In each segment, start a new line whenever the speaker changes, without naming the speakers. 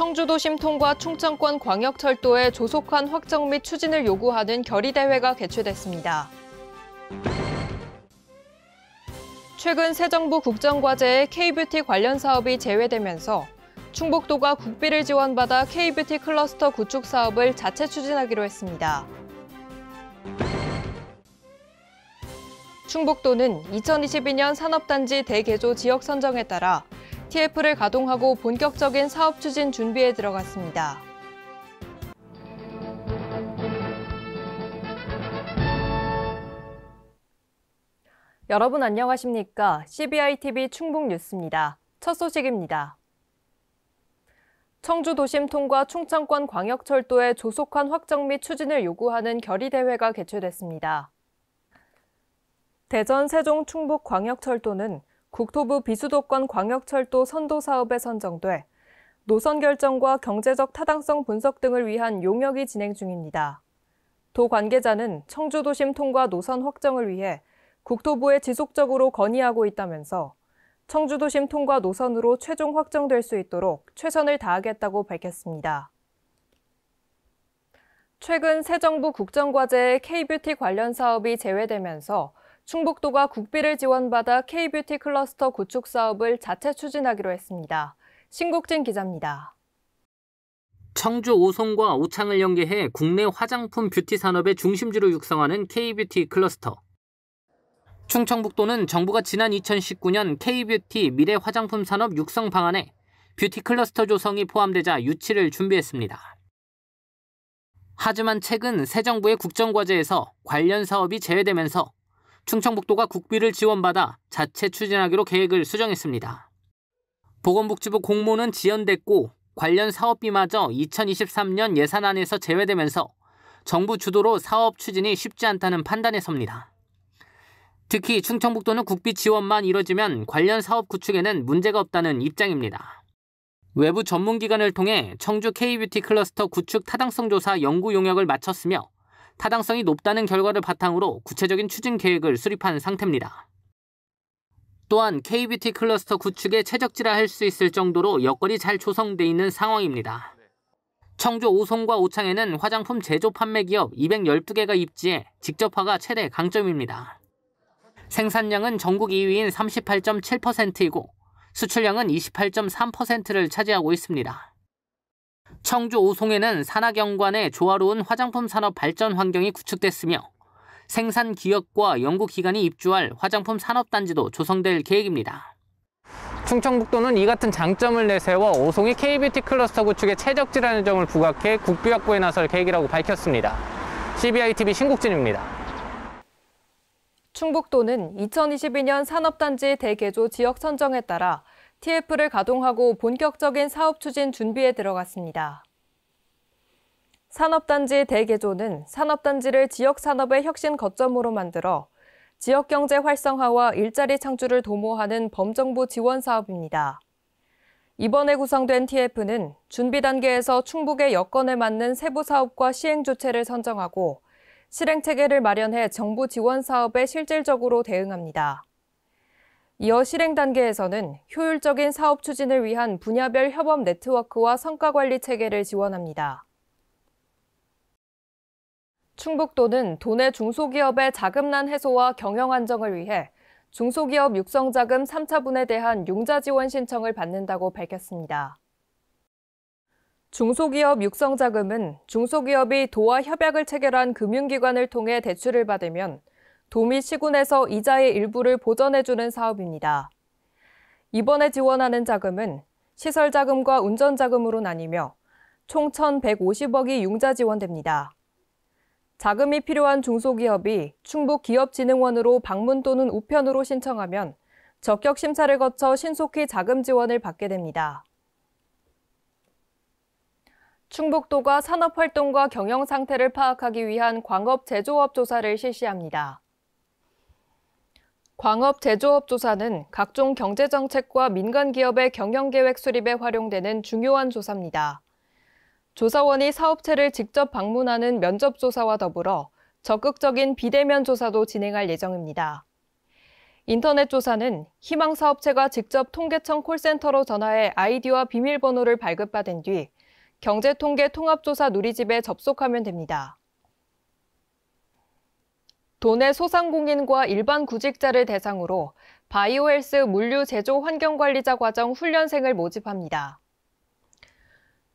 청주도심 통과 충청권 광역철도의 조속한 확정 및 추진을 요구하는 결의대회가 개최됐습니다. 최근 새 정부 국정과제에 k b t 관련 사업이 제외되면서 충북도가 국비를 지원받아 k b t 클러스터 구축 사업을 자체 추진하기로 했습니다. 충북도는 2022년 산업단지 대개조 지역 선정에 따라 t f 를 가동하고 본격적인 사업 추진 준비에 들어갔습니다. 여러분 안녕하십니까? CBI TV 충북 뉴스입니다. 첫 소식입니다. 청주 도심 통과 충청권 광역철도의 조속한 확정 및 추진을 요구하는 결의대회가 개최됐습니다. 대전 세종 충북 광역철도는 국토부 비수도권 광역철도 선도 사업에 선정돼 노선 결정과 경제적 타당성 분석 등을 위한 용역이 진행 중입니다. 도 관계자는 청주도심 통과 노선 확정을 위해 국토부에 지속적으로 건의하고 있다면서 청주도심 통과 노선으로 최종 확정될 수 있도록 최선을 다하겠다고 밝혔습니다. 최근 새 정부 국정과제의 K-뷰티 관련 사업이 제외되면서 충북도가 국비를 지원받아 K-뷰티 클러스터 구축 사업을 자체 추진하기로 했습니다. 신국진 기자입니다.
청주 오송과 오창을 연계해 국내 화장품 뷰티 산업의 중심지로 육성하는 K-뷰티 클러스터. 충청북도는 정부가 지난 2019년 K-뷰티 미래 화장품 산업 육성 방안에 뷰티 클러스터 조성이 포함되자 유치를 준비했습니다. 하지만 최근 새 정부의 국정과제에서 관련 사업이 제외되면서 충청북도가 국비를 지원받아 자체 추진하기로 계획을 수정했습니다. 보건복지부 공모는 지연됐고 관련 사업비마저 2023년 예산안에서 제외되면서 정부 주도로 사업 추진이 쉽지 않다는 판단에 섭니다. 특히 충청북도는 국비 지원만 이뤄지면 관련 사업 구축에는 문제가 없다는 입장입니다. 외부 전문기관을 통해 청주 K뷰티 클러스터 구축 타당성 조사 연구 용역을 마쳤으며 타당성이 높다는 결과를 바탕으로 구체적인 추진 계획을 수립한 상태입니다. 또한 KBT 클러스터 구축에 최적지라 할 수 있을 정도로 여건이 잘 조성돼 있는 상황입니다. 청주 오송과 오창에는 화장품 제조 판매 기업 212개가 입지해 직접화가 최대 강점입니다. 생산량은 전국 2위인 38.7%이고 수출량은 28.3%를 차지하고 있습니다. 청주 오송에는 산하경관의 조화로운 화장품 산업 발전 환경이 구축됐으며 생산 기업과 연구기관이 입주할 화장품 산업단지도 조성될 계획입니다. 충청북도는 이 같은 장점을 내세워 오송이 KBT 클러스터 구축에 최적지라는 점을 부각해 국비 확보에 나설 계획이라고 밝혔습니다. CBITV 신국진입니다.
충북도는 2022년 산업단지 대개조 지역 선정에 따라 TF를 가동하고 본격적인 사업 추진 준비에 들어갔습니다. 산업단지 대개조는 산업단지를 지역산업의 혁신 거점으로 만들어 지역경제 활성화와 일자리 창출을 도모하는 범정부 지원 사업입니다. 이번에 구성된 TF는 준비 단계에서 충북의 여건에 맞는 세부 사업과 시행 주체를 선정하고 실행 체계를 마련해 정부 지원 사업에 실질적으로 대응합니다. 이어 실행 단계에서는 효율적인 사업 추진을 위한 분야별 협업 네트워크와 성과 관리 체계를 지원합니다. 충북도는 도내 중소기업의 자금난 해소와 경영 안정을 위해 중소기업 육성자금 3차분에 대한 융자 지원 신청을 받는다고 밝혔습니다. 중소기업 육성자금은 중소기업이 도와 협약을 체결한 금융기관을 통해 대출을 받으면 도미 시군에서 이자의 일부를 보전해주는 사업입니다. 이번에 지원하는 자금은 시설 자금과 운전 자금으로 나뉘며 총 1,150억이 융자 지원됩니다. 자금이 필요한 중소기업이 충북기업진흥원으로 방문 또는 우편으로 신청하면 적격 심사를 거쳐 신속히 자금 지원을 받게 됩니다. 충북도가 산업활동과 경영 상태를 파악하기 위한 광업제조업 조사를 실시합니다. 광업 제조업 조사는 각종 경제 정책과 민간 기업의 경영 계획 수립에 활용되는 중요한 조사입니다. 조사원이 사업체를 직접 방문하는 면접 조사와 더불어 적극적인 비대면 조사도 진행할 예정입니다. 인터넷 조사는 희망 사업체가 직접 통계청 콜센터로 전화해 아이디와 비밀번호를 발급받은 뒤 경제통계 통합조사 누리집에 접속하면 됩니다. 도내 소상공인과 일반 구직자를 대상으로 바이오헬스 물류 제조 환경관리자 과정 훈련생을 모집합니다.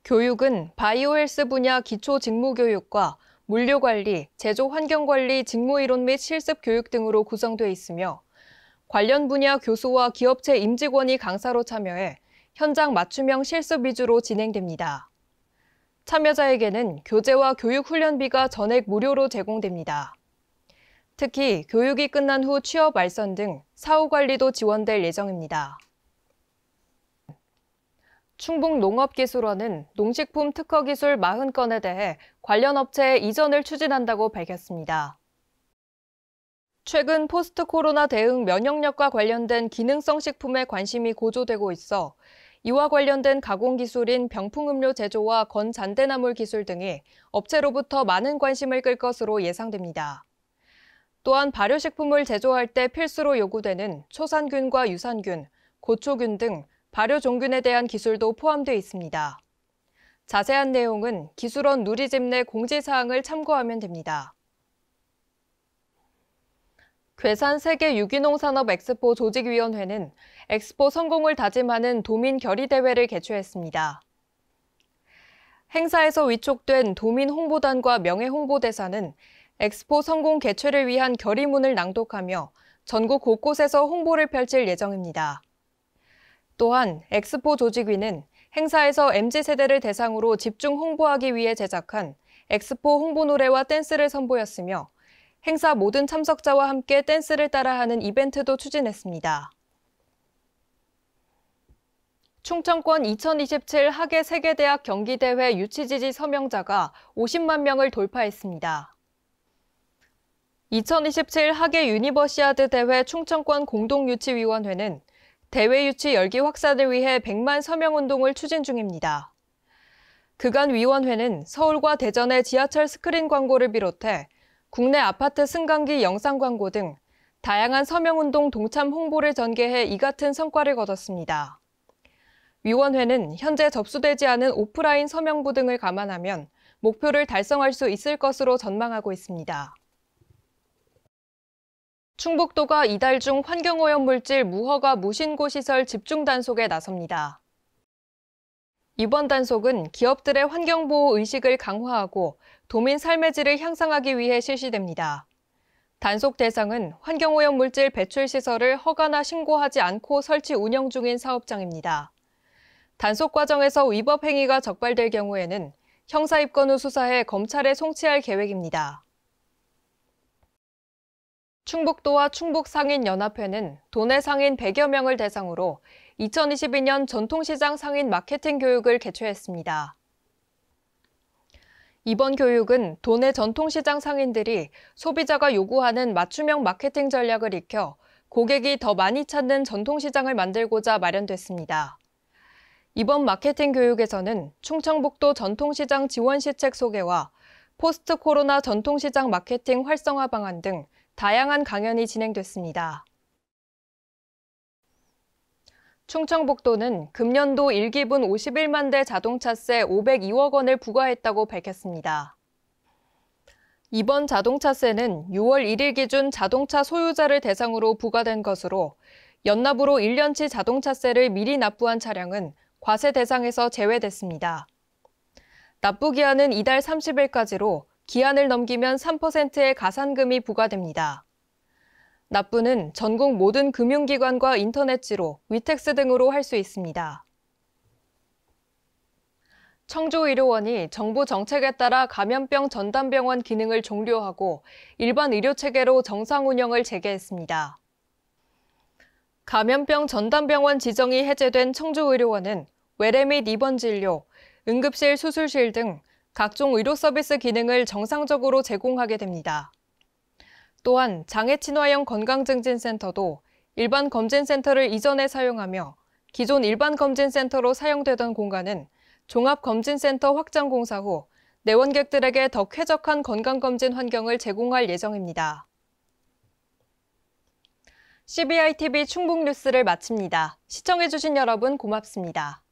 교육은 바이오헬스 분야 기초 직무 교육과 물류 관리, 제조 환경 관리, 직무 이론 및 실습 교육 등으로 구성되어 있으며 관련 분야 교수와 기업체 임직원이 강사로 참여해 현장 맞춤형 실습 위주로 진행됩니다. 참여자에게는 교재와 교육 훈련비가 전액 무료로 제공됩니다. 특히 교육이 끝난 후 취업 알선 등 사후 관리도 지원될 예정입니다. 충북농업기술원은 농식품 특허기술 40건에 대해 관련 업체에 이전을 추진한다고 밝혔습니다. 최근 포스트 코로나 대응 면역력과 관련된 기능성 식품에 관심이 고조되고 있어 이와 관련된 가공 기술인 병풍음료 제조와 건 잔대나물 기술 등이 업체로부터 많은 관심을 끌 것으로 예상됩니다. 또한 발효식품을 제조할 때 필수로 요구되는 초산균과 유산균, 고초균 등 발효종균에 대한 기술도 포함되어 있습니다. 자세한 내용은 기술원 누리집 내 공지사항을 참고하면 됩니다. 괴산 세계 유기농 산업 엑스포 조직위원회는 엑스포 성공을 다짐하는 도민 결의 대회를 개최했습니다. 행사에서 위촉된 도민 홍보단과 명예 홍보대사는 엑스포 성공 개최를 위한 결의문을 낭독하며 전국 곳곳에서 홍보를 펼칠 예정입니다. 또한 엑스포 조직위는 행사에서 MZ세대를 대상으로 집중 홍보하기 위해 제작한 엑스포 홍보 노래와 댄스를 선보였으며 행사 모든 참석자와 함께 댄스를 따라하는 이벤트도 추진했습니다. 충청권 2027 하계 세계대학 경기대회 유치지지 서명자가 50만 명을 돌파했습니다. 2027 하계 유니버시아드 대회 충청권 공동유치위원회는 대회 유치 열기 확산을 위해 100만 서명 운동을 추진 중입니다. 그간 위원회는 서울과 대전의 지하철 스크린 광고를 비롯해 국내 아파트 승강기 영상 광고 등 다양한 서명 운동 동참 홍보를 전개해 이 같은 성과를 거뒀습니다. 위원회는 현재 접수되지 않은 오프라인 서명부 등을 감안하면 목표를 달성할 수 있을 것으로 전망하고 있습니다. 충북도가 이달 중 환경오염물질 무허가 무신고 시설 집중 단속에 나섭니다. 이번 단속은 기업들의 환경보호 의식을 강화하고 도민 삶의 질을 향상하기 위해 실시됩니다. 단속 대상은 환경오염물질 배출 시설을 허가나 신고하지 않고 설치 운영 중인 사업장입니다. 단속 과정에서 위법 행위가 적발될 경우에는 형사입건 후 수사해 검찰에 송치할 계획입니다. 충북도와 충북상인연합회는 도내 상인 100여 명을 대상으로 2022년 전통시장 상인 마케팅 교육을 개최했습니다. 이번 교육은 도내 전통시장 상인들이 소비자가 요구하는 맞춤형 마케팅 전략을 익혀 고객이 더 많이 찾는 전통시장을 만들고자 마련됐습니다. 이번 마케팅 교육에서는 충청북도 전통시장 지원 시책 소개와 포스트 코로나 전통시장 마케팅 활성화 방안 등 다양한 강연이 진행됐습니다. 충청북도는 금년도 1기분 51만 대 자동차세 502억 원을 부과했다고 밝혔습니다. 이번 자동차세는 6월 1일 기준 자동차 소유자를 대상으로 부과된 것으로 연납으로 1년치 자동차세를 미리 납부한 차량은 과세 대상에서 제외됐습니다. 납부 기한은 이달 30일까지로 기한을 넘기면 3%의 가산금이 부과됩니다. 납부는 전국 모든 금융기관과 인터넷지로 위텍스 등으로 할 수 있습니다. 청주의료원이 정부 정책에 따라 감염병 전담병원 기능을 종료하고 일반 의료체계로 정상 운영을 재개했습니다. 감염병 전담병원 지정이 해제된 청주의료원은 외래 및 입원 진료, 응급실 수술실 등 각종 의료 서비스 기능을 정상적으로 제공하게 됩니다. 또한 장애 친화형 건강증진센터도 일반 검진센터를 이전에 사용하며 기존 일반 검진센터로 사용되던 공간은 종합검진센터 확장 공사 후 내원객들에게 더 쾌적한 건강검진 환경을 제공할 예정입니다. CBI TV 충북 뉴스를 마칩니다. 시청해주신 여러분 고맙습니다.